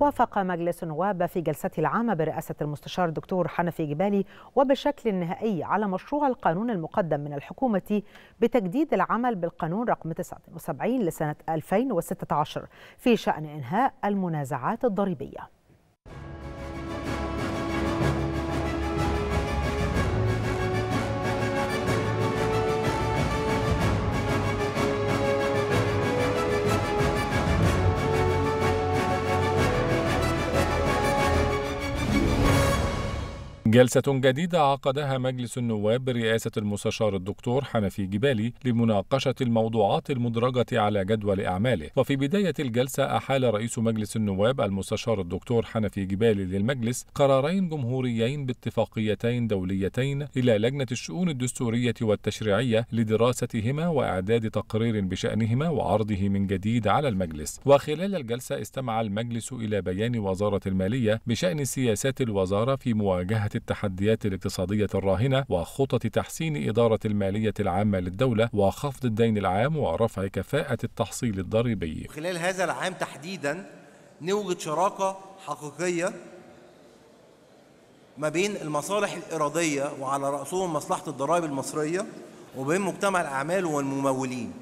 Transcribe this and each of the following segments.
وافق مجلس النواب في جلسته العامة برئاسة المستشار الدكتور حنفي جبالي وبشكل نهائي على مشروع القانون المقدم من الحكومة بتجديد العمل بالقانون رقم 79 لسنة 2016 في شأن إنهاء المنازعات الضريبية جلسة جديدة عقدها مجلس النواب برئاسة المستشار الدكتور حنفي جبالي لمناقشة الموضوعات المدرجة على جدول أعماله، وفي بداية الجلسة أحال رئيس مجلس النواب المستشار الدكتور حنفي جبالي للمجلس قرارين جمهوريين باتفاقيتين دوليتين إلى لجنة الشؤون الدستورية والتشريعية لدراستهما وإعداد تقرير بشأنهما وعرضه من جديد على المجلس، وخلال الجلسة استمع المجلس إلى بيان وزارة المالية بشأن سياسات الوزارة في مواجهة التحديات الاقتصادية الراهنة وخطط تحسين إدارة المالية العامة للدولة وخفض الدين العام ورفع كفاءة التحصيل الضريبي خلال هذا العام تحديدا نوجد شراكة حقيقية ما بين المصالح الإرادية وعلى رأسهم مصلحة الضرائب المصرية وبين مجتمع الأعمال والممولين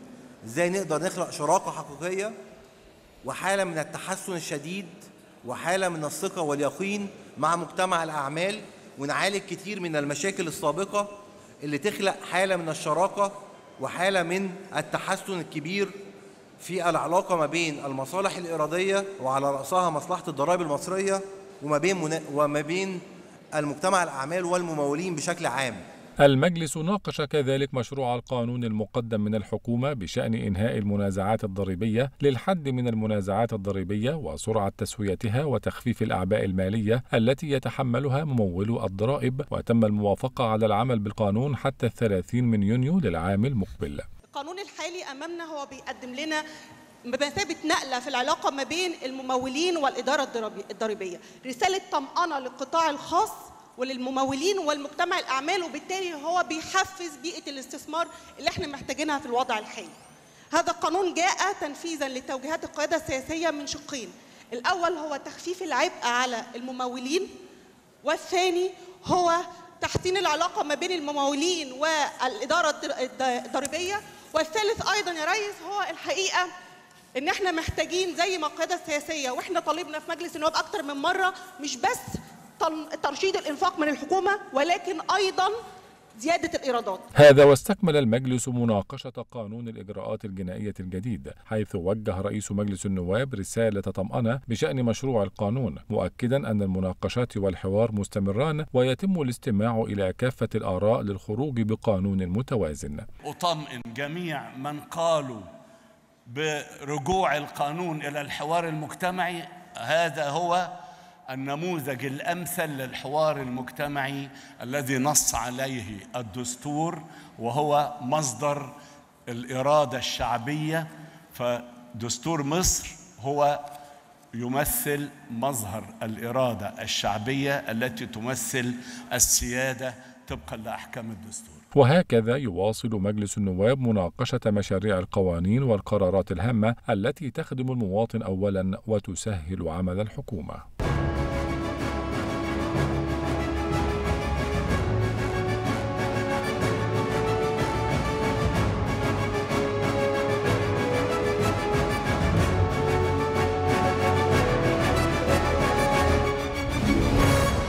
إزاي نقدر نخلق شراكة حقيقية وحالة من التحسن الشديد وحالة من الثقة واليقين مع مجتمع الأعمال ونعالج كتير من المشاكل السابقة اللي تخلق حالة من الشراكة وحالة من التحسن الكبير في العلاقة ما بين المصالح الإرادية وعلى رأسها مصلحة الضرائب المصرية وما بين وما بين المجتمع الأعمال والممولين بشكل عام المجلس ناقش كذلك مشروع القانون المقدم من الحكومة بشأن إنهاء المنازعات الضريبية للحد من المنازعات الضريبية وسرعة تسويتها وتخفيف الأعباء المالية التي يتحملها ممول الضرائب وتم الموافقة على العمل بالقانون حتى الثلاثين من يونيو للعام المقبل القانون الحالي أمامنا هو بيقدم لنا بمثابة نقلة في العلاقة ما بين الممولين والإدارة الضريبية رسالة طمأنة للقطاع الخاص وللممولين والمجتمع الاعمال وبالتالي هو بيحفز بيئه الاستثمار اللي احنا محتاجينها في الوضع الحالي. هذا القانون جاء تنفيذا لتوجيهات القياده السياسيه من شقين، الاول هو تخفيف العبء على الممولين والثاني هو تحسين العلاقه ما بين الممولين والاداره الضريبيه والثالث ايضا يا ريس هو الحقيقه ان احنا محتاجين زي ما القياده السياسيه واحنا طالبنا في مجلس النواب اكثر من مره مش بس ترشيد الإنفاق من الحكومة ولكن أيضا زيادة الإيرادات هذا واستكمل المجلس مناقشة قانون الإجراءات الجنائية الجديد حيث وجه رئيس مجلس النواب رسالة طمأنة بشأن مشروع القانون مؤكدا أن المناقشات والحوار مستمران ويتم الاستماع إلى كافة الآراء للخروج بقانون متوازن أطمئن جميع من قالوا برجوع القانون إلى الحوار المجتمعي هذا هو النموذج الامثل للحوار المجتمعي الذي نص عليه الدستور وهو مصدر الاراده الشعبيه فدستور مصر هو يمثل مظهر الاراده الشعبيه التي تمثل السياده طبقا لاحكام الدستور وهكذا يواصل مجلس النواب مناقشة مشاريع القوانين والقرارات الهامة التي تخدم المواطن أولا وتسهل عمل الحكومة